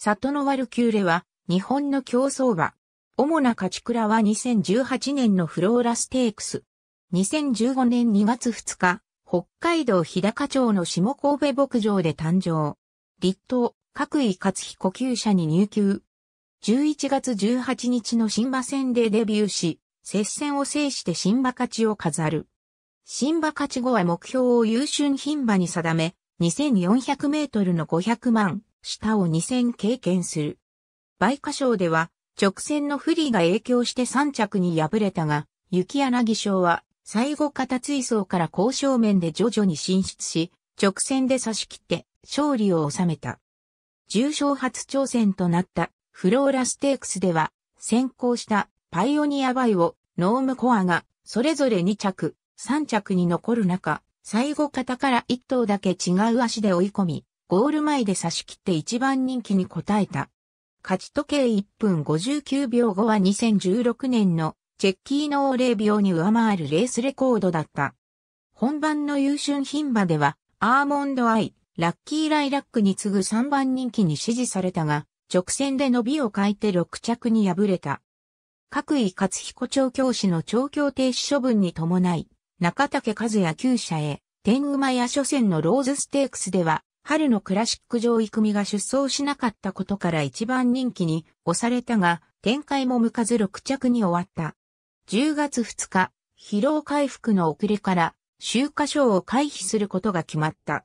里のワルキューレは、日本の競走馬。主な勝ち倉は2018年のフローラステークス。2015年2月2日、北海道日高町の下神戸牧場で誕生。立東、各位勝彦吸者に入球。11月18日の新馬戦でデビューし、接戦を制して新馬勝ちを飾る。新馬勝ち後は目標を優秀品馬に定め、2400メートルの500万、下を2戦経験する。梅花賞では、直線の不利が影響して3着に敗れたが、雪柳賞は、最後型追走から交渉面で徐々に進出し、直線で差し切って勝利を収めた。重賞初挑戦となったフローラステークスでは、先行したパイオニアバイをノームコアがそれぞれ2着、3着に残る中、最後方から1頭だけ違う足で追い込み、ゴール前で差し切って一番人気に応えた。勝ち時計1分59秒後は2016年のチェッキーノー0秒に上回るレースレコードだった。本番の優春品馬では、アーモンドアイ、ラッキーライラックに次ぐ3番人気に支持されたが、直線で伸びを変えて6着に敗れた。各位勝彦調教師の調教停止処分に伴い、中竹和也厩舎へ、天馬や初戦のローズステークスでは、春のクラシック上位組が出走しなかったことから一番人気に押されたが、展開も向かず6着に終わった。10月2日、疲労回復の遅れから、集華賞を回避することが決まった。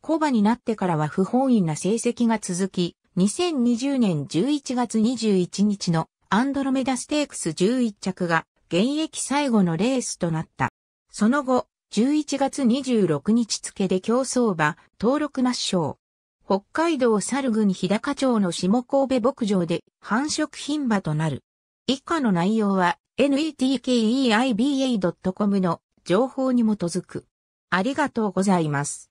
コバになってからは不本意な成績が続き、2020年11月21日のアンドロメダステークス11着が現役最後のレースとなった。その後、11月26日付で競走馬、登録抹消。北海道猿郡日高町の下神戸牧場で繁殖品馬となる。以下の内容は netkeiba.com の情報に基づく。ありがとうございます。